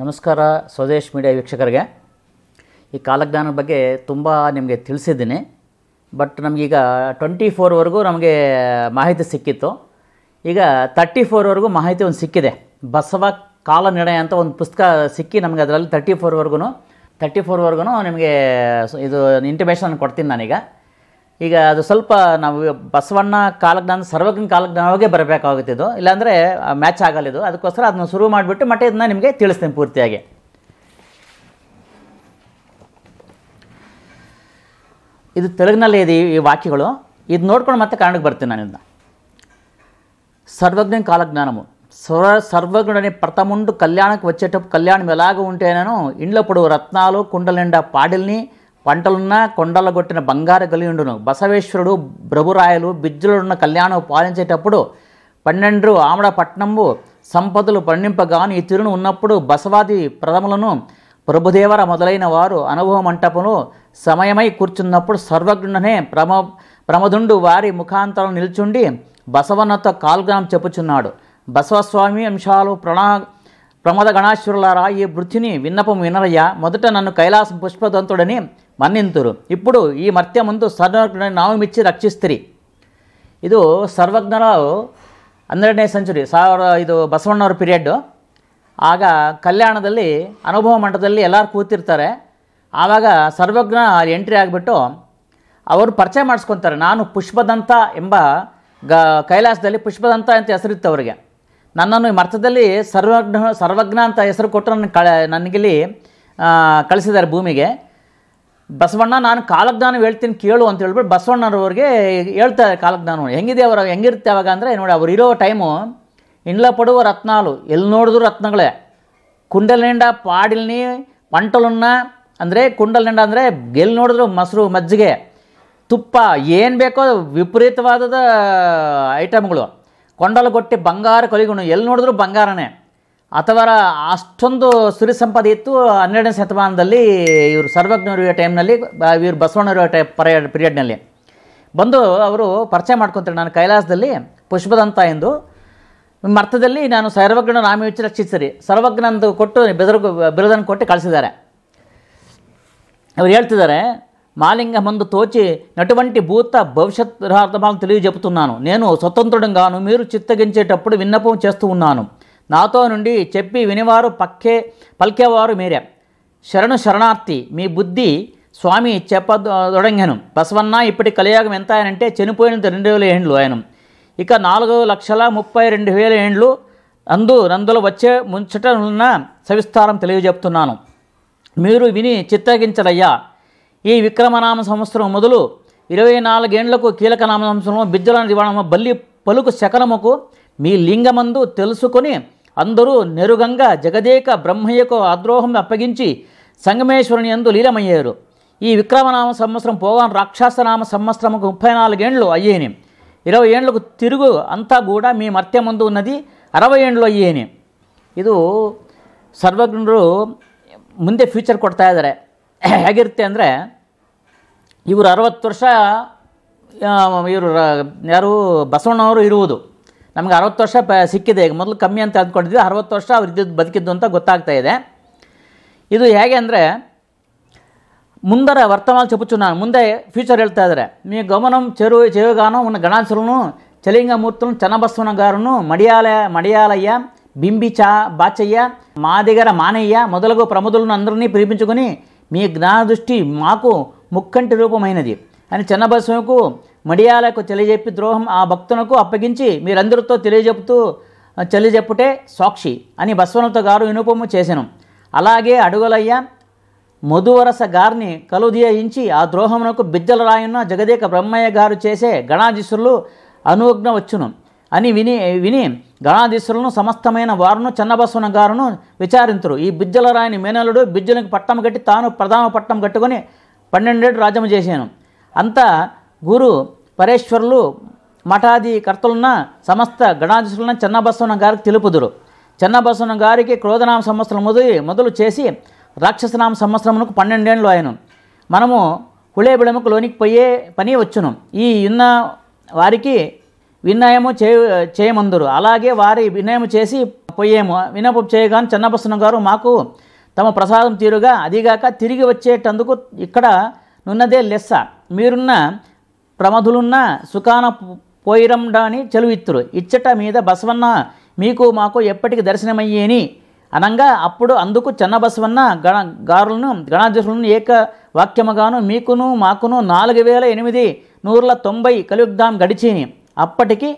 ನಮಸ್ಕಾರ ಸ್ವದೇಶ್ ಮೀಡಿಯಾ ವೀಕ್ಷಕರಿಗೆ ಈ ಕಾಲಜ್ಞಾನದ ಬಗ್ಗೆ ತುಂಬ ನಿಮಗೆ ತಿಳಿಸಿದ್ದೀನಿ ಬಟ್ ನಮಗೀಗ ಟ್ವೆಂಟಿ ಫೋರ್ವರೆಗೂ ನಮಗೆ ಮಾಹಿತಿ ಸಿಕ್ಕಿತ್ತು ಈಗ ತರ್ಟಿ ಫೋರ್ವರೆಗೂ ಮಾಹಿತಿ ಒಂದು ಸಿಕ್ಕಿದೆ ಬಸವ ನಿರ್ಣಯ ಅಂತ ಒಂದು ಪುಸ್ತಕ ಸಿಕ್ಕಿ ನಮಗೆ ಅದರಲ್ಲಿ ತರ್ಟಿ ಫೋರ್ವರೆಗೂ ತರ್ಟಿ ಫೋರ್ವರೆಗೂ ನಿಮಗೆ ಇದು ಇಂಟಿಮೇಷನ್ ಕೊಡ್ತೀನಿ ನಾನೀಗ ಈಗ ಅದು ಸ್ವಲ್ಪ ನಾವು ಬಸವಣ್ಣ ಕಾಲಜ್ಞಾನ ಸರ್ವಜ್ಞ ಕಾಲಜ್ಞಾನವಾಗೇ ಬರಬೇಕಾಗುತ್ತೆ ಇದು ಇಲ್ಲಾಂದರೆ ಮ್ಯಾಚ್ ಆಗಲ್ಲ ಇದು ಅದಕ್ಕೋಸ್ಕರ ಅದನ್ನ ಶುರು ಮಾಡಿಬಿಟ್ಟು ಮತ್ತೆ ಇದನ್ನ ನಿಮಗೆ ತಿಳಿಸ್ತೀನಿ ಪೂರ್ತಿಯಾಗಿ ಇದು ತೆಲುಗಿನಲ್ಲಿ ಇದೆ ಈ ವಾಕ್ಯಗಳು ಇದು ನೋಡ್ಕೊಂಡು ಮತ್ತೆ ಕಾರಣಕ್ಕೆ ಬರ್ತೀನಿ ನಾನು ಇದನ್ನ ಸರ್ವಜ್ಞ ಕಾಲಜ್ಞಾನವು ಸರ್ವ ಸರ್ವಜ್ಞನೇ ಕಲ್ಯಾಣಕ್ಕೆ ಕಲ್ಯಾಣಕ್ಕೆ ಕಲ್ಯಾಣ ಕಲ್ಯಾಣ ಮೇಲಾಗ ಉಂಟೇನೋ ಇಂಡ್ಲ ಪಡುವ ರತ್ನಾಲು ಕುಂಡಲಿಂಡ ಪಾಡಿಲ್ನಿ పంటలున్న కొండల కొట్టిన బంగారు గలియుండును బసవేశ్వరుడు భ్రభురాయలు బిజ్జులున్న కళ్యాణం పాలించేటప్పుడు పన్నెండు ఆమడ పట్నంబు సంపదలు పండింపగాను ఈ తిరును ఉన్నప్పుడు బసవాది ప్రథములను ప్రభుదేవర మొదలైన వారు అనుభవ మంటపము సమయమై కూర్చున్నప్పుడు సర్వజ్ఞుడనే ప్రమ ప్రమదుండు వారి ముఖాంతరం నిల్చుండి బసవన్నతో కాల్గ్రాం చెప్పుచున్నాడు బసవస్వామి అంశాలు ప్రణా ಈ గణాశ్వరులారా ఈ ವಿನರಯ್ಯ ಮೊದಟ ನನ್ನ ಕೈಲಾಸ నన్ను కైలాస ಇಪ್ಪಡು ಈ ಮರ್ತ್ಯ ఈ ಸರ್ವಜ್ಞ ನಾವು ಮಿಚ್ಚಿ ರಕ್ಷಿಸ್ತೀರಿ ಇದು ಸರ್ವಜ್ಞರ ಹನ್ನೆರಡನೇ ಸೆಂಚುರಿ ಸಾವಿರ ಇದು ಬಸವಣ್ಣವ್ರ ಪೀರಿಯಡ್ಡು ಆಗ ಕಲ್ಯಾಣದಲ್ಲಿ ಅನುಭವ ಮಂಟದಲ್ಲಿ ಎಲ್ಲರೂ ಕೂತಿರ್ತಾರೆ ಆವಾಗ ಸರ್ವಜ್ಞ ಎಂಟ್ರಿ ಆಗಿಬಿಟ್ಟು ಅವರು ಪರಿಚಯ ಮಾಡಿಸ್ಕೊತಾರೆ ನಾನು ಪುಷ್ಪದಂತ ಎಂಬ ಗ ಕೈಲಾಸದಲ್ಲಿ ಪುಷ್ಪದಂತ ಅಂತ ಹೆಸರಿತ್ತು ಅವರಿಗೆ ನನ್ನನ್ನು ಈ ಮರ್ಥದಲ್ಲಿ ಸರ್ವಜ್ಞ ಸರ್ವಜ್ಞ ಅಂತ ಹೆಸರು ಕೊಟ್ಟು ನನ್ನ ಕಳ ನನಗಿಲ್ಲಿ ಕಳಿಸಿದ್ದಾರೆ ಭೂಮಿಗೆ ಬಸವಣ್ಣ ನಾನು ಕಾಲಜ್ಞಾನ ಹೇಳ್ತೀನಿ ಕೇಳು ಅಂತ ಹೇಳ್ಬಿಟ್ಟು ಬಸವಣ್ಣರವ್ರಿಗೆ ಹೇಳ್ತಾರೆ ಕಾಲಜ್ಞಾನ ಹೆಂಗಿದೆ ಅವರು ಹೆಂಗಿರುತ್ತೆ ಅವಾಗ ಅಂದರೆ ನೋಡಿ ಅವ್ರು ಇರೋ ಟೈಮು ಇಂಡ್ಲ ಪಡುವ ರತ್ನಾಲು ಎಲ್ಲಿ ನೋಡಿದ್ರು ರತ್ನಗಳೇ ಕುಂಡಲಿಂಡ ಪಾಡಿಲ್ನಿ ಪಂಟಲನ್ನ ಅಂದರೆ ಕುಂಡಲಿಂಡ ಅಂದರೆ ಎಲ್ಲಿ ನೋಡಿದ್ರು ಮೊಸರು ಮಜ್ಜಿಗೆ ತುಪ್ಪ ಏನು ಬೇಕೋ ವಿಪರೀತವಾದದ ಐಟಮ್ಗಳು ಕೊಂಡಲಗೊಟ್ಟೆ ಬಂಗಾರ ಕಲಿಗುಣ ಎಲ್ಲಿ ನೋಡಿದ್ರು ಬಂಗಾರನೇ ಅಥವಾ ಅಷ್ಟೊಂದು ಸುರಿ ಸಂಪದ ಇತ್ತು ಹನ್ನೆರಡನೇ ಶತಮಾನದಲ್ಲಿ ಇವರು ಇರುವ ಟೈಮ್ನಲ್ಲಿ ಇವರು ಬಸವಣ್ಣರಿರೋ ಟೈಮ್ ಪರ್ಯಡ್ ಪೀರಿಯಡ್ನಲ್ಲಿ ಬಂದು ಅವರು ಪರಿಚಯ ಮಾಡ್ಕೊತಾರೆ ನಾನು ಕೈಲಾಸದಲ್ಲಿ ಪುಷ್ಪದಂತ ಎಂದು ಅರ್ಥದಲ್ಲಿ ನಾನು ಸರ್ವಜ್ಞನ ನಾಮವಿಚ್ಚ ರಕ್ಷಿಸಿರಿ ಸರ್ವಜ್ಞನಂದು ಕೊಟ್ಟು ಬೆದರು ಬಿರುದನ್ನು ಕೊಟ್ಟು ಕಳಿಸಿದ್ದಾರೆ ಅವ್ರು ಹೇಳ್ತಿದ್ದಾರೆ మాలింగ మందు తోచి నటువంటి భూత భవిష్యత్ రహస్యమాలను తెలియజెపుతున్నాను నేను స్వతంత్రుడంగాను మీరు చిత్తగించేటప్పుడు విన్నపం చేస్తూ ఉన్నాను నాతో నుండి చెప్పి వినివారు పక్కే పలికేవారు మీరే శరణు శరణార్థి మీ బుద్ధి స్వామి చెప్పదొడంగాను బసవన్న ఇప్పటి కలియాగం ఎంత ఆయనంటే చనిపోయినది రెండు వేల ఏండ్లు ఆయన ఇక నాలుగు లక్షల ముప్పై రెండు వేల ఏండ్లు అందు నందులు వచ్చే ముంచటనున్న సవిస్తారం తెలియజెప్తున్నాను మీరు విని చిత్తగించలయ్యా ఈ విక్రమనామ సంవత్సరం మొదలు ఇరవై నాలుగేండ్లకు కీలకనామ సంవత్సరం బిజ్జల దివాణము బల్లి పలుకు శకలముకు మీ లింగమందు తెలుసుకొని అందరూ నెరుగంగా జగదేక బ్రహ్మయ్యకు అద్రోహం అప్పగించి సంగమేశ్వరుని ఎందు లీలమయ్యారు ఈ విక్రమనామ సంవత్సరం పోగా రాక్షసనామ సంవత్సరముకు ముప్పై నాలుగేండ్లు అయ్యేని ఇరవై ఏండ్లకు తిరుగు అంతా కూడా మీ మర్త్యమందు ఉన్నది అరవై ఏండ్లు అయ్యేని ఇది సర్వజ్ఞుడు ముందే ఫ్యూచర్ ಕೊಡ್ತಾ ಇದ್ದಾರೆ ಹೇಗಿರುತ್ತೆ ಅಂದರೆ ಇವರು ಅರವತ್ತು ವರ್ಷ ಇವರು ಯಾರು ಬಸವಣ್ಣವರು ಇರುವುದು ನಮಗೆ ಅರವತ್ತು ವರ್ಷ ಪ ಸಿಕ್ಕಿದೆ ಈಗ ಮೊದಲು ಕಮ್ಮಿ ಅಂತ ಅಂದ್ಕೊಂಡಿದ್ವಿ ಅರವತ್ತು ವರ್ಷ ಅವ್ರು ಇದ್ದಿದ್ದು ಬದುಕಿದ್ದು ಅಂತ ಗೊತ್ತಾಗ್ತಾ ಇದೆ ಇದು ಹೇಗೆ ಅಂದರೆ ಮುಂದರ ವರ್ತಮಾನ ಚಪುಚು ನಾನು ಮುಂದೆ ಫ್ಯೂಚರ್ ಹೇಳ್ತಾ ಇದ್ದಾರೆ ನೀ ಗಮನಂ ಚೆರು ಚೆರುಗಾನೋ ಉನ್ನ ಗಣಾಸುರನು ಚಲಿಂಗ ಮೂರ್ತನು ಚನ್ನಬಸವನಗಾರನು ಮಡಿಯಾಲ ಮಡಿಯಾಲಯ್ಯ ಬಿಂಬಿಚಾ ಬಾಚಯ್ಯ ಮಾದಿಗರ ಮಾನಯ್ಯ ಮೊದಲಗೂ ಪ್ರಮುದಲು అందరినీ ప్రేమించుకొని ಮೀ ಜ್ಞಾನದೃಷ್ಟಿ ಮಾಕು ముక్కంటి రూపమైనది అని చిన్నబస్సుకు మడియాలకు తెలియజెప్పి ద్రోహం ఆ భక్తునకు అప్పగించి మీరందరితో తెలియజెపుతూ చెల్లిజెప్పుటే సాక్షి అని బస్వనతో గారు వినుపము చేసెను అలాగే అడుగులయ్య మధువరస గారిని కలుదీయించి ఆ ద్రోహమునకు బిజ్జల రాయున్న జగదేక బ్రహ్మయ్య గారు చేసే గణాధీశులు అనుజ్ఞ వచ్చును అని విని విని గణాధీశులను సమస్తమైన వారును చిన్నబసవన గారును విచారించరు ఈ బిజ్జల రాయని మేనలుడు బిజ్జలకు పట్టం కట్టి తాను ప్రధాన పట్టం కట్టుకొని పన్నెండేళ్ళు రాజ్యం చేశాను అంతా గురు పరేశ్వరులు మఠాది కర్తలున్న సమస్త గణాధీశులున్న చెన్నబసవన గారికి తెలుపుదురు చెన్నబసవన గారికి క్రోధనామ సంవత్సరం మొదలు మొదలు చేసి రాక్షసనామ సంవత్సరమునకు పన్నెండేళ్ళు ఆయన మనము హుళేబిళముకు లోనికి పోయే పని వచ్చును ఈ విన్న వారికి వినయము చే చేయమందురు అలాగే వారి వినయము చేసి పోయేము వినపం చేయగానే చెన్నబసన గారు మాకు తమ ప్రసాదం తీరుగా అదిగాక తిరిగి వచ్చేటందుకు ఇక్కడ నున్నదే లెస్స మీరున్న ప్రమధులున్న సుఖాన పోయిరండాని చెలువిత్తురు ఇచ్చట మీద బసవన్న మీకు మాకు ఎప్పటికి దర్శనమయ్యేని అనంగా అప్పుడు అందుకు చిన్న బసవన్న గణ గారులను గణాధ్యక్షులను ఏక వాక్యముగాను మీకును మాకును నాలుగు వేల ఎనిమిది నూరుల తొంభై కలియుగ్ధాం గడిచేని అప్పటికి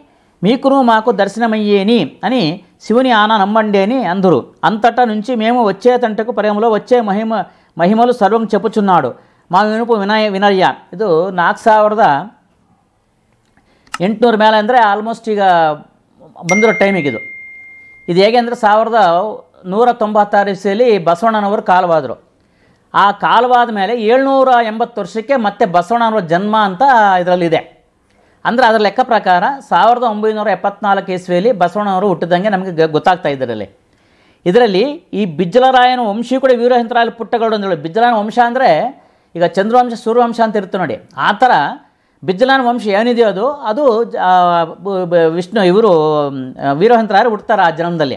మీకును మాకు దర్శనమయ్యేని అని శివుని ఆన నమ్మండి అని అందరు అంతటా నుంచి మేము వచ్చే తంటకు ప్రేమలో వచ్చే మహిమ మహిమలు సర్వం చెప్పుచున్నాడు మా వినుపు వినయ ವಿನಯ್ಯ ಇದು ನಾಲ್ಕು ಸಾವಿರದ ಎಂಟುನೂರು ಮೇಲೆ ಅಂದರೆ ಆಲ್ಮೋಸ್ಟ್ ಈಗ ಬಂದಿರೋ ಟೈಮಿಗಿದು ಇದು ಹೇಗೆ ಅಂದರೆ ಸಾವಿರದ ನೂರ ತೊಂಬತ್ತಾರು ಇಸೆಯಲ್ಲಿ ಬಸವಣ್ಣನವರು ಕಾಲವಾದರು ಆ ಕಾಲವಾದ ಮೇಲೆ ಏಳ್ನೂರ ಎಂಬತ್ತು ವರ್ಷಕ್ಕೆ ಮತ್ತೆ ಬಸವಣ್ಣನವರ ಜನ್ಮ ಅಂತ ಇದರಲ್ಲಿದೆ ಅಂದ್ರೆ ಅದರ ಲೆಕ್ಕ ಪ್ರಕಾರ ಸಾವಿರದ ಒಂಬೈನೂರ ಎಪ್ಪತ್ನಾಲ್ಕು ಇಸ್ವಿಯಲ್ಲಿ ಬಸವಣ್ಣವರು ಹುಟ್ಟಿದಂಗೆ ನಮಗೆ ಗೊತ್ತಾಗ್ತಾ ಇದರಲ್ಲಿ ಇದರಲ್ಲಿ ಈ ಬಿಜ್ಜಲರಾಯನ ವಂಶಿ ಕೂಡ ವೀರಹಿಂತರಾಯಲು ಪುಟ್ಟಗಳು ಅಂತ ಹೇಳಿ ಬಿಜ್ಜಲಾಯನ ವಂಶ ಅಂದರೆ ಈಗ ಚಂದ್ರವಂಶ ಸೂರ್ಯವಂಶ ಅಂತ ಇರುತ್ತೆ ನೋಡಿ ಆ ಥರ ಬಿಜ್ಜಲಾನ ವಂಶ ಏನಿದೆಯೋ ಅದು ಅದು ವಿಷ್ಣು ಇವರು వీరహంతరాయలు పుడతారు ಆ ಜನ್ಮದಲ್ಲಿ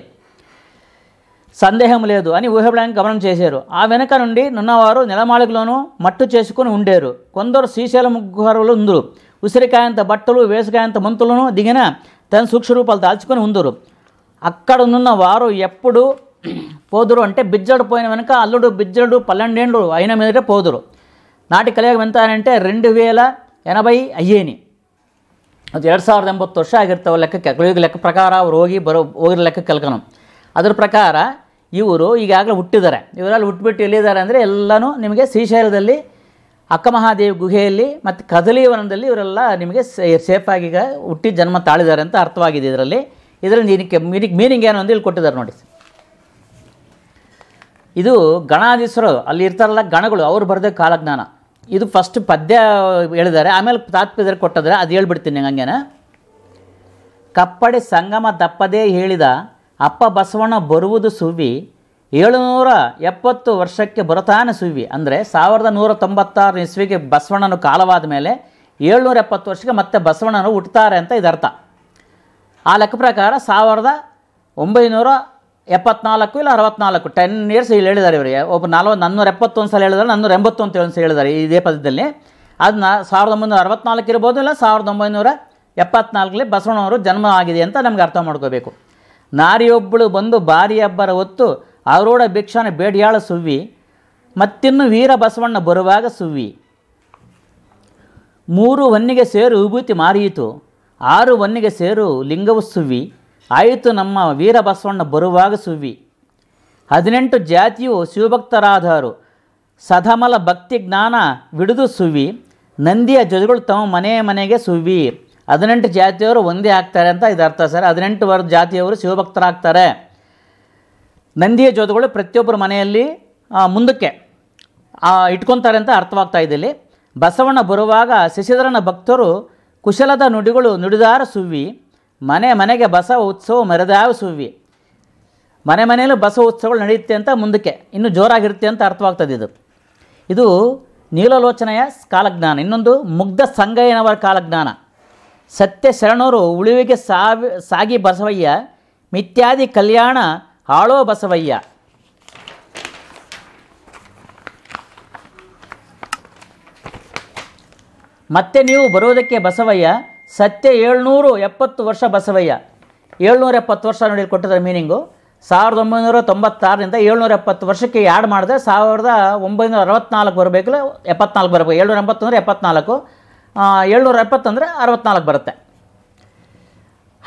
సందేహం లేదు అని ఊహబడానికి గమనం చేశారు ఆ వెనక నుండి నున్నవారు నిలమాళికలోనూ మట్టు చేసుకుని ఉండేరు కొందరు ಶ್ರೀಶೈಲ ముగ్గురులు ఉందరు ఉసిరికాయంత బట్టలు వేసుకాయంత మంతులను దిగిన తన సూక్ష్మరూపాలు దాల్చుకొని ఉందరు అక్కడ అక్కడనున్న వారు ఎప్పుడు పోదురు అంటే బిజ్జడు పోయిన వెనుక అల్లుడు బిజ్జడు పల్లెండేండ్లు అయిన మీదటే పోదురు నాటి కలియుగం ఎంత అంటే రెండు వేల ఎనభై అయ్యేని అది ಎರಡು సార్ ఎంబత్తి ವರ್ಷ ಆಗಿರ್ತಾವೆ లెక్క కలియుగ లెక్క ಪ್ರಕಾರ రోగి బరో ಬರೋ లెక్క కలకను ಕಲ್ಕನು ಅದ್ರ ఇవరు ಇವರು ಈಗಾಗಲೇ ಹುಟ್ಟಿದ್ದಾರೆ ಇವರಲ್ಲಿ ಹುಟ್ಟುಬಿಟ್ಟು ಎಲ್ಲಿದ್ದಾರೆ ಅಂದರೆ ಎಲ್ಲನೂ ನಿಮಗೆ ಶ್ರೀಶೈಲದಲ್ಲಿ ಅಕ್ಕಮಹಾದೇವಿ ಗುಹೆಯಲ್ಲಿ ಮತ್ತು ಕದಲಿ ವನದಲ್ಲಿ ಇವರೆಲ್ಲ ನಿಮಗೆ ಸೇಫಾಗಿ ಈಗ ಹುಟ್ಟಿ ಜನ್ಮ ತಾಳಿದ್ದಾರೆ ಅಂತ ಅರ್ಥವಾಗಿದೆ ಇದರಲ್ಲಿ ಇದರಲ್ಲಿ ಇದಕ್ಕೆ ಮೀನಿಂಗ್ ಮೀನಿಂಗ್ ಏನು ಅಂತ ಇಲ್ಲಿ ಕೊಟ್ಟಿದ್ದಾರೆ ನೋಡಿ ಇದು ಗಣಾಧೀಶರು ಅಲ್ಲಿ ಇರ್ತಾರಲ್ಲ ಗಣಗಳು ಅವ್ರು ಬರೆದ ಕಾಲಜ್ಞಾನ ಇದು ಫಸ್ಟ್ ಪದ್ಯ ಹೇಳಿದ್ದಾರೆ ಆಮೇಲೆ ತಾತ್ಪರ್ಯ ಕೊಟ್ಟಿದ್ದಾರೆ ಅದು ಹೇಳ್ಬಿಡ್ತೀನಿ ಹಂಗೇನೆ ಕಪ್ಪಡೆ ಸಂಗಮ ದಪ್ಪದೇ ಹೇಳಿದ ಅಪ್ಪ ಬಸವಣ್ಣ ಬರುವುದು ಸುವಿ ಏಳುನೂರ ಎಪ್ಪತ್ತು ವರ್ಷಕ್ಕೆ ಬರುತ್ತಾನೆ ಸುವಿ ಅಂದರೆ ಸಾವಿರದ ನೂರ ತೊಂಬತ್ತಾರು ಇಸ್ವಿಗೆ ಬಸವಣ್ಣನ ಕಾಲವಾದ ಮೇಲೆ ಏಳ್ನೂರ ಎಪ್ಪತ್ತು ವರ್ಷಕ್ಕೆ ಮತ್ತೆ ಬಸವಣ್ಣನ ಹುಟ್ಟುತ್ತಾರೆ ಅಂತ ಇದರ್ಥ ಆ ಲೆಕ್ಕ ಪ್ರಕಾರ ಸಾವಿರದ ಒಂಬೈನೂರ ಎಪ್ಪತ್ನಾಲ್ಕು ಇಲ್ಲ ಅರವತ್ನಾಲ್ಕು ಟೆನ್ ಇಯರ್ಸ್ ಇಲ್ಲಿ ಹೇಳಿದ್ದಾರೆ ಇವರಿಗೆ ಒಬ್ಬ ನಲ್ವತ್ತು ನಾನ್ನೂರ ಎಪ್ಪತ್ತೊಂದು ಸಲ ಹೇಳಿದ್ರೆ ನನ್ನೂರ ಎಂಬತ್ತೊಂದು ಅಂತ ಒಂದು ಹೇಳಿದ್ದಾರೆ ಇದೇ ಪದದಲ್ಲಿ ಅದನ್ನ ಸಾವಿರದ ಒಂಬೈನೂರ ಅರವತ್ನಾಲ್ಕು ಇರ್ಬೋದು ಇಲ್ಲ ಸಾವಿರದ ಒಂಬೈನೂರ ಎಪ್ಪತ್ನಾಲ್ಕಲ್ಲಿ ಬಸವಣ್ಣವರು ಜನ್ಮ ಆಗಿದೆ ಅಂತ ನಮ್ಗೆ ಅರ್ಥ ಮಾಡ್ಕೋಬೇಕು ನಾರಿಯೊಬ್ಬಳು ಬಂದು ಬಾರಿಯಬ್ಬರ ಹೊತ್ತು ಆರೂಢ ಭಿಕ್ಷಾನ ಬೇಡಿಯಾಳ ಸುವ್ವಿ ಮತ್ತಿನ್ನು ವೀರ ಬಸವಣ್ಣ ಬರುವಾಗ ಸುವ್ವಿ ಮೂರು ಹೊನ್ನಿಗೆ ಸೇರು ವಿಭೂತಿ ಮಾರಿಯಿತು ಆರು ಹೊನ್ನಿಗೆ ಸೇರು ಲಿಂಗವು ಸುವ್ವಿ ಆಯಿತು ನಮ್ಮ ವೀರ ಬಸವಣ್ಣ ಬರುವಾಗ ಸುವ್ವಿ ಹದಿನೆಂಟು ಜಾತಿಯು ಶಿವಭಕ್ತರಾದರು ಸದಮಲ ಭಕ್ತಿ ಜ್ಞಾನ ಬಿಡಿದು ಸುವಿ ನಂದಿಯ ಜೊತೆಗಳು ತಮ್ಮ ಮನೆಯ ಮನೆಗೆ ಸುವಿ ಹದಿನೆಂಟು ಜಾತಿಯವರು ಒಂದೇ ಆಗ್ತಾರೆ ಅಂತ ಇದರ್ಥ ಸರ್ ಹದಿನೆಂಟು ವರ್ಗ ಜಾತಿಯವರು ಶಿವಭಕ್ತರಾಗ್ತಾರೆ ನಂದಿಯ ಜೋತುಗಳು ಪ್ರತಿಯೊಬ್ಬರ ಮನೆಯಲ್ಲಿ ಮುಂದಕ್ಕೆ ಇಟ್ಕೊತಾರೆ ಅಂತ ಅರ್ಥವಾಗ್ತಾ ಇದ್ದಲ್ಲಿ ಬಸವಣ್ಣ ಬರುವಾಗ ಶಶಿಧರನ ಭಕ್ತರು ಕುಶಲದ ನುಡಿಗಳು ನುಡಿದಾರ ಸುವ್ವಿ ಮನೆ ಮನೆಗೆ ಬಸವ ಉತ್ಸವ ಮೆರೆದಾವ ಸುವ್ವಿ ಮನೆ ಮನೆಯಲ್ಲೂ ಬಸವ ಉತ್ಸವಗಳು ನಡೆಯುತ್ತೆ ಅಂತ ಮುಂದಕ್ಕೆ ಇನ್ನೂ ಜೋರಾಗಿರುತ್ತೆ ಅಂತ ಅರ್ಥವಾಗ್ತದೆ ಇದು ಇದು ನೀಲಲೋಚನೆಯ ಕಾಲಜ್ಞಾನ ಇನ್ನೊಂದು ಮುಗ್ಧ ಸಂಗಯ್ಯನವರ ಕಾಲಜ್ಞಾನ ಸತ್ಯ ಶರಣರು ಉಳಿವಿಗೆ ಸಾವಿ ಸಾಗಿ ಬಸವಯ್ಯ ಮಿತ್ಯಾದಿ ಕಲ್ಯಾಣ ಹಾಳೋ ಬಸವಯ್ಯ ಮತ್ತೆ ನೀವು ಬರೋದಕ್ಕೆ ಬಸವಯ್ಯ ಸತ್ಯ ಏಳ್ನೂರು ಎಪ್ಪತ್ತು ವರ್ಷ ಬಸವಯ್ಯ ಏಳ್ನೂರ ಎಪ್ಪತ್ತು ವರ್ಷ ನೋಡಿ ಕೊಟ್ಟಿದ್ರೆ ಮೀನಿಂಗು ಸಾವಿರದ ಒಂಬೈನೂರ ತೊಂಬತ್ತಾರರಿಂದ ಏಳ್ನೂರ ಎಪ್ಪತ್ತು ವರ್ಷಕ್ಕೆ ಆ್ಯಡ್ ಮಾಡಿದ್ರೆ ಸಾವಿರದ ಒಂಬೈನೂರ ಅರವತ್ತ್ನಾಲ್ಕು ಬರಬೇಕು ಎಪ್ಪತ್ನಾಲ್ಕು ಬರಬೇಕು ಏಳ್ನೂರ ಎಂಬತ್ತೊಂದರೆ ಎಪ್ಪತ್ನಾಲ್ಕು ಏಳ್ನೂರ ಎಪ್ಪತ್ತಂದರೆ ಅರವತ್ತ್ನಾಲ್ಕು ಬರುತ್ತೆ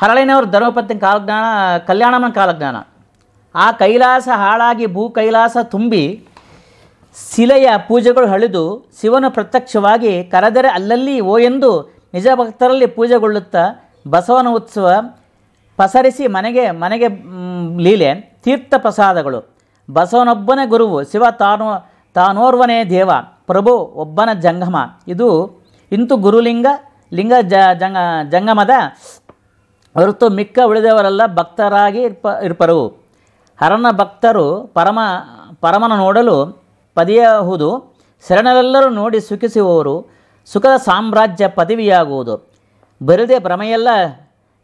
ಹರಳಿನವ್ರ ಧರ್ಮಪತ್ನಿ ಕಾಲಜ್ಞಾನ ಕಲ್ಯಾಣಮ್ಮನ ಕಾಲಜ್ಞಾನ ಆ ಕೈಲಾಸ ಹಾಳಾಗಿ ಭೂ ಕೈಲಾಸ ತುಂಬಿ ಶಿಲೆಯ ಪೂಜೆಗಳು ಹಳಿದು ಶಿವನು ಪ್ರತ್ಯಕ್ಷವಾಗಿ ಕರೆದರೆ ಅಲ್ಲಲ್ಲಿ ಓ ಎಂದು ನಿಜ ಭಕ್ತರಲ್ಲಿ ಪೂಜೆಗೊಳ್ಳುತ್ತಾ ಬಸವನ ಉತ್ಸವ ಪಸರಿಸಿ ಮನೆಗೆ ಮನೆಗೆ ಲೀಲೆ ತೀರ್ಥ ಪ್ರಸಾದಗಳು ಬಸವನೊಬ್ಬನೇ ಗುರುವು ಶಿವ ತಾನೋ ತಾನೋರ್ವನೇ ದೇವ ಪ್ರಭು ಒಬ್ಬನ ಜಂಗಮ ಇದು ಇಂತು ಗುರುಲಿಂಗ ಲಿಂಗ ಜ ಜಂಗ ಜಂಗಮದ ಹೊರತು ಮಿಕ್ಕ ಉಳಿದವರೆಲ್ಲ ಭಕ್ತರಾಗಿ ಇರ್ಪ ಇರ್ಪರು ಹರನ ಭಕ್ತರು ಪರಮ ಪರಮನ ನೋಡಲು ಪದಿಯಹುದು ಶರಣರೆಲ್ಲರೂ ನೋಡಿ ಸುಖಿಸುವವರು ಸುಖದ ಸಾಮ್ರಾಜ್ಯ ಪದವಿಯಾಗುವುದು ಬರದೆ ಭ್ರಮೆಯೆಲ್ಲ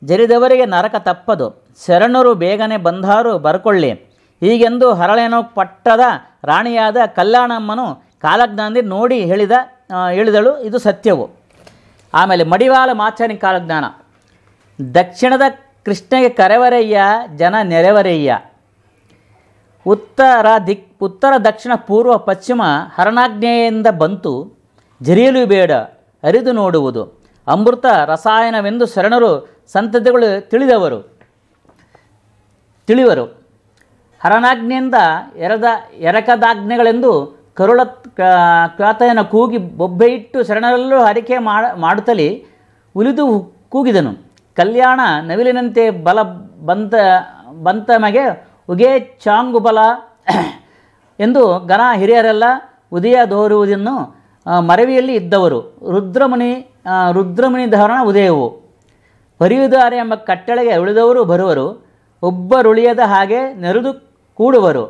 ಜರಿದವರಿಗೆ ನರಕ ತಪ್ಪದು ಶರಣರು ಬೇಗನೆ ಬಂದಾರು ಬರ್ಕೊಳ್ಳಿ ಹೀಗೆಂದು ಹರಳೆನೋ ಪಟ್ಟದ ರಾಣಿಯಾದ ಕಲ್ಯಾಣಮ್ಮನು ಕಾಲಜ್ಞಾನಿ ನೋಡಿ ಹೇಳಿದ ಹೇಳಿದಳು ಇದು ಸತ್ಯವು ಆಮೇಲೆ ಮಡಿವಾಳ ಮಾಚಾರಿ ಕಾಲಜ್ಞಾನ ದಕ್ಷಿಣದ ಕೃಷ್ಣಗೆ ಕರೆವರೆಯ್ಯ ಜನ ನೆರೆವರೆಯ್ಯ ಉತ್ತರ ದಿಕ್ ಉತ್ತರ ದಕ್ಷಿಣ ಪೂರ್ವ ಪಶ್ಚಿಮ ಹರಣಾಜ್ಞೆಯಿಂದ ಬಂತು ಜರಿಯಲು ಬೇಡ ಅರಿದು ನೋಡುವುದು ಅಮೃತ ರಸಾಯನವೆಂದು ಶರಣರು ಸಂತತಿಗಳು ತಿಳಿದವರು ತಿಳಿವರು ಹರಣಾಗ್ನೆಯಿಂದ ಎರದ ಎರಕದಾಜ್ಞೆಗಳೆಂದು ಕರುಳ ಕ್ವಾತೆಯನ್ನು ಕೂಗಿ ಬೊಬ್ಬೆ ಇಟ್ಟು ಶರಣರಲ್ಲೂ ಹರಿಕೆ ಮಾಡ ಮಾಡುತ್ತಲೇ ಉಲಿದು ಕೂಗಿದನು ಕಲ್ಯಾಣ ನವಿಲಿನಂತೆ ಬಲ ಬಂತ ಬಂತಮಗೆ ಉಗೆ ಚಾಂಗುಬಲ ಎಂದು ಘನ ಹಿರಿಯರೆಲ್ಲ ಉದಯ ದೋರುವುದನ್ನು ಮರವಿಯಲ್ಲಿ ಇದ್ದವರು ರುದ್ರಮುನಿ ರುದ್ರಮುನಿ ಧಾರಣ ಉದಯವು ಬರೆಯುವುದಾರೆ ಎಂಬ ಕಟ್ಟಳೆಗೆ ಉಳಿದವರು ಬರುವರು ಒಬ್ಬರುಳಿಯದ ಹಾಗೆ ನೆರೆದು ಕೂಡುವರು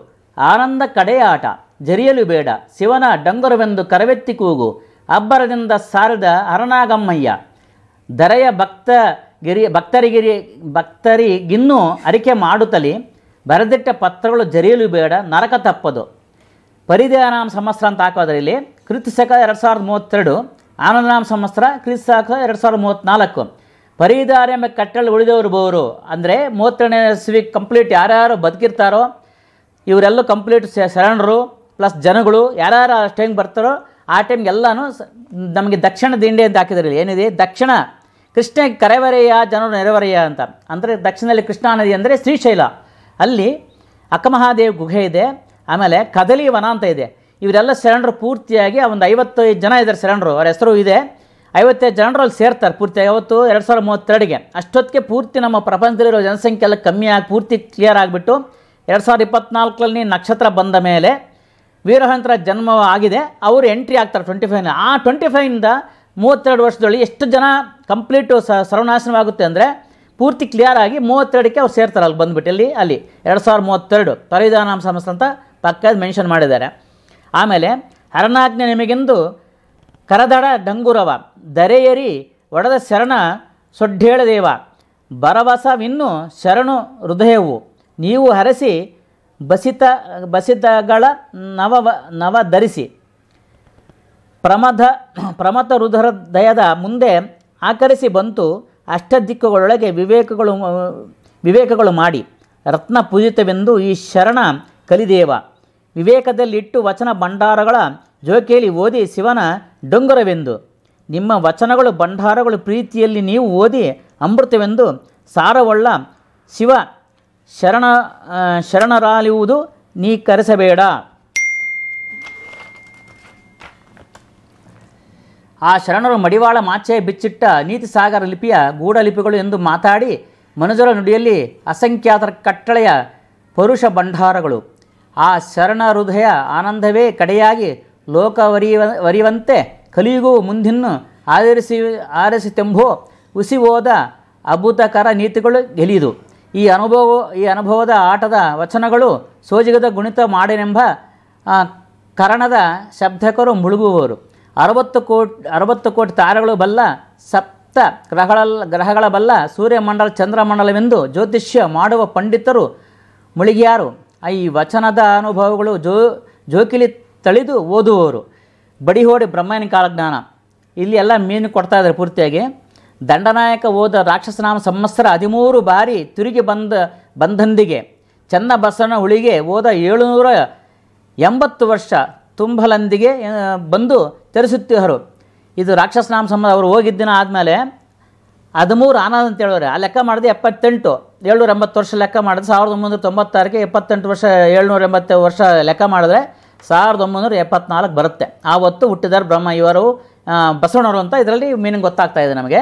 ಆನಂದ ಕಡೆಯಾಟ ಜರಿಯಲು ಬೇಡ ಶಿವನ ಡಂಗುರವೆಂದು ಕರವೆತ್ತಿ ಕೂಗು ಅಬ್ಬರದಿಂದ ಸಾರಿದ ಅರನಾಗಮ್ಮಯ್ಯ ದರೆಯ ಭಕ್ತ ಗಿರಿ ಭಕ್ತರಿಗಿರಿ ಭಕ್ತರಿಗಿನ್ನೂ ಅರಿಕೆ ಮಾಡುತ್ತಲೇ ಬರೆದಿಟ್ಟ ಪತ್ರಗಳು ಜರಿಯಲು ಬೇಡ ನರಕ ತಪ್ಪದು ಪರಿಧಾನಾಮ ಸಂವತ್ಸರ ಅಂತ ಹಾಕೋದ್ರಲ್ಲಿ ಶಕ ಎರಡು ಸಾವಿರದ ಮೂವತ್ತೆರಡು ಆನಂದನಾಮ ಸಂವತ್ಸರ ಕ್ರಿಸ್ತಕ ಎರಡು ಸಾವಿರದ ಮೂವತ್ತ್ನಾಲ್ಕು ಪರಿದಾರ ಎಂಬ ಕಟ್ಟಲು ಉಳಿದವರು ಬೋರು ಅಂದರೆ ಮೂವತ್ತೆರಡನೇ ಸ್ವಿ ಕಂಪ್ಲೀಟ್ ಯಾರ್ಯಾರು ಬದುಕಿರ್ತಾರೋ ಇವರೆಲ್ಲೂ ಕಂಪ್ಲೀಟ್ ಶರಣರು ಪ್ಲಸ್ ಜನಗಳು ಯಾರ್ಯಾರು ಆ ಟೈಮ್ಗೆ ಬರ್ತಾರೋ ಆ ಟೈಮ್ಗೆ ಎಲ್ಲನೂ ನಮಗೆ ದಕ್ಷಿಣ ದಿಂಡೆ ಅಂತ ಹಾಕಿದ್ರಲ್ಲಿ ಏನಿದೆ ದಕ್ಷಿಣ ಕೃಷ್ಣ ಕರೆವರೆಯ ಜನರು ನೆರೆವರೆಯ ಅಂತ ಅಂದರೆ ದಕ್ಷಿಣದಲ್ಲಿ ಕೃಷ್ಣಾ ನದಿ ಅಂದರೆ ಶ್ರೀಶೈಲ ಅಲ್ಲಿ ಅಕ್ಕಮಹಾದೇವ್ ಗುಹೆ ಇದೆ ಆಮೇಲೆ ಕದಲಿ ವನ ಅಂತ ಇದೆ ಇವರೆಲ್ಲ ಶರಣರು ಪೂರ್ತಿಯಾಗಿ ಒಂದು ಐವತ್ತೈದು ಜನ ಇದ್ದಾರೆ ಶರಣರು ಅವರ ಹೆಸರು ಇದೆ ಐವತ್ತೈದು ಜನರು ಅಲ್ಲಿ ಸೇರ್ತಾರೆ ಪೂರ್ತಿ ಅವತ್ತು ಎರಡು ಸಾವಿರದ ಮೂವತ್ತೆರಡಿಗೆ ಅಷ್ಟೊತ್ತಿಗೆ ಪೂರ್ತಿ ನಮ್ಮ ಪ್ರಪಂಚದಲ್ಲಿರೋ ಜನಸಂಖ್ಯೆ ಎಲ್ಲ ಕಮ್ಮಿ ಆಗಿ ಪೂರ್ತಿ ಕ್ಲಿಯರ್ ಆಗಿಬಿಟ್ಟು ಎರಡು ಸಾವಿರದ ಇಪ್ಪತ್ನಾಲ್ಕರಲ್ಲಿ ನಕ್ಷತ್ರ ಬಂದ ಮೇಲೆ ವೀರಹಂತರ ಜನ್ಮ ಆಗಿದೆ ಅವರು ಎಂಟ್ರಿ ಆಗ್ತಾರೆ ಟ್ವೆಂಟಿ ಫೈವ್ನ ಆ ಟ್ವೆಂಟಿ ಫೈವಿಂದ ಮೂವತ್ತೆರಡು ವರ್ಷದೊಳಗೆ ಎಷ್ಟು ಜನ ಕಂಪ್ಲೀಟು ಸರ್ವನಾಶನವಾಗುತ್ತೆ ಅಂದರೆ ಪೂರ್ತಿ ಕ್ಲಿಯರ್ ಆಗಿ ಮೂವತ್ತೆರಡಕ್ಕೆ ಅವ್ರು ಸೇರ್ತಾರೆ ಅಲ್ಲಿ ಬಂದುಬಿಟ್ಟು ಅಲ್ಲಿ ಅಲ್ಲಿ ಎರಡು ಸಾವಿರದ ಮೂವತ್ತೆರಡು ಪರಿಧಾನಾಮ ಸಂಸ್ಥೆ ಅಂತ ಪಕ್ಕದ ಮೆನ್ಷನ್ ಮಾಡಿದ್ದಾರೆ ಆಮೇಲೆ ಹರಣಾಜ್ಞೆ ನಿಮಗೆಂದು ಕರದಡ ಡಂಗುರವ ದರೆಯರಿ ಒಡೆದ ಶರಣ ಸೊಡ್ಡೇಳದೇವ ಭರವಸವಿನ್ನು ಶರಣು ಹೃದಯವು ನೀವು ಹರಸಿ ಬಸಿತ ಬಸಿತಗಳ ನವ ನವ ಧರಿಸಿ ಪ್ರಮದ ಪ್ರಮತ ಹೃದರ ದಯದ ಮುಂದೆ ಆಕರಿಸಿ ಬಂತು ಅಷ್ಟದಿಕ್ಕುಗಳೊಳಗೆ ವಿವೇಕಗಳು ವಿವೇಕಗಳು ಮಾಡಿ ರತ್ನ ಪೂಜಿತವೆಂದು ಈ ಶರಣ ಕಲಿದೇವ ವಿವೇಕದಲ್ಲಿಟ್ಟು ವಚನ ಭಂಡಾರಗಳ ಜೋಕೇಲಿ ಓದಿ ಶಿವನ ಡೊಂಗರವೆಂದು ನಿಮ್ಮ ವಚನಗಳು ಭಂಡಾರಗಳು ಪ್ರೀತಿಯಲ್ಲಿ ನೀವು ಓದಿ ಅಮೃತವೆಂದು ಸಾರವೊಳ್ಳ ಶಿವ ಶರಣ ಶರಣರಾಲಿಯುವುದು ನೀ ಕರೆಸಬೇಡ ಆ ಶರಣರು ಮಡಿವಾಳ ಮಾಚೆ ಬಿಚ್ಚಿಟ್ಟ ನೀತಿ ಸಾಗರ ಲಿಪಿಯ ಗೂಢಲಿಪಿಗಳು ಎಂದು ಮಾತಾಡಿ ಮನುಜರ ನುಡಿಯಲ್ಲಿ ಅಸಂಖ್ಯಾತರ ಕಟ್ಟಳೆಯ ಪರುಷ ಭಂಡಾರಗಳು ಆ ಶರಣ ಹೃದಯ ಆನಂದವೇ ಕಡೆಯಾಗಿ ಲೋಕ ವರಿಯುವ ವರಿಯುವಂತೆ ಕಲಿಯುಗೂ ಮುಂದಿನ್ನು ಆಧರಿಸಿ ಆರಿಸಿತೆಂಬೋ ಉಸಿ ಹೋದ ಅಭೂತಕರ ನೀತಿಗಳು ಗೆಲಿದು ಈ ಅನುಭವ ಈ ಅನುಭವದ ಆಟದ ವಚನಗಳು ಸೋಜಿಗದ ಗುಣಿತ ಮಾಡೆನೆಂಬ ಕರಣದ ಶಬ್ದಕರು ಮುಳುಗುವವರು ಅರವತ್ತು ಕೋಟಿ ಅರವತ್ತು ಕೋಟಿ ತಾರಗಳು ಬಲ್ಲ ಸಪ್ತ ಗ್ರಹಗಳ ಗ್ರಹಗಳ ಬಲ್ಲ ಸೂರ್ಯಮಂಡಲ ಚಂದ್ರಮಂಡಲವೆಂದು ಜ್ಯೋತಿಷ್ಯ ಮಾಡುವ ಪಂಡಿತರು ಮುಳುಗಿಯಾರು ಈ ವಚನದ ಅನುಭವಗಳು ಜೋ ಜೋಕಿಲಿ ತಳಿದು ಓದುವವರು ಬಡಿಹೋಡಿ ಬ್ರಹ್ಮನ ಕಾಲಜ್ಞಾನ ಇಲ್ಲಿ ಎಲ್ಲ ಮೀನು ಕೊಡ್ತಾ ಇದ್ದಾರೆ ಪೂರ್ತಿಯಾಗಿ ದಂಡನಾಯಕ ಓದ ರಾಕ್ಷಸನಾಮ ಸಂವತ್ಸರ ಹದಿಮೂರು ಬಾರಿ ತಿರುಗಿ ಬಂದ ಬಂದಂದಿಗೆ ಚನ್ನಬಸನ ಬಸವನ ಹುಳಿಗೆ ಓದ ಏಳುನೂರ ಎಂಬತ್ತು ವರ್ಷ ತುಂಬಲಂದಿಗೆ ಬಂದು ತರಿಸುತ್ತಿಹರು ಇದು ರಾಕ್ಷಸನಾಮ ಸಂಬಂಧ ಅವರು ಹೋಗಿದ್ದಿನ ಆದಮೇಲೆ ಹದಿಮೂರು ಆನಂದ ಅಂತ ಹೇಳೋರು ಆ ಲೆಕ್ಕ ಮಾಡಿದ್ರೆ ಎಪ್ಪತ್ತೆಂಟು ಏಳ್ನೂರ ಎಂಬತ್ತು ವರ್ಷ ಲೆಕ್ಕ ಮಾಡಿದ್ರೆ ಸಾವಿರದ ಒಂಬೈನೂರ ತೊಂಬತ್ತಾರಕ್ಕೆ ಎಪ್ಪತ್ತೆಂಟು ವರ್ಷ ಏಳ್ನೂರ ಎಂಬತ್ತು ವರ್ಷ ಲೆಕ್ಕ ಮಾಡಿದ್ರೆ ಸಾವಿರದ ಒಂಬೈನೂರ ಎಪ್ಪತ್ನಾಲ್ಕು ಬರುತ್ತೆ ಆ ಹೊತ್ತು ಹುಟ್ಟಿದಾರೆ ಬ್ರಹ್ಮ ಇವರು ಬಸವಣ್ಣವರು ಅಂತ ಇದರಲ್ಲಿ ಮೀನಿಂಗ್ ಗೊತ್ತಾಗ್ತಾ ಇದೆ ನಮಗೆ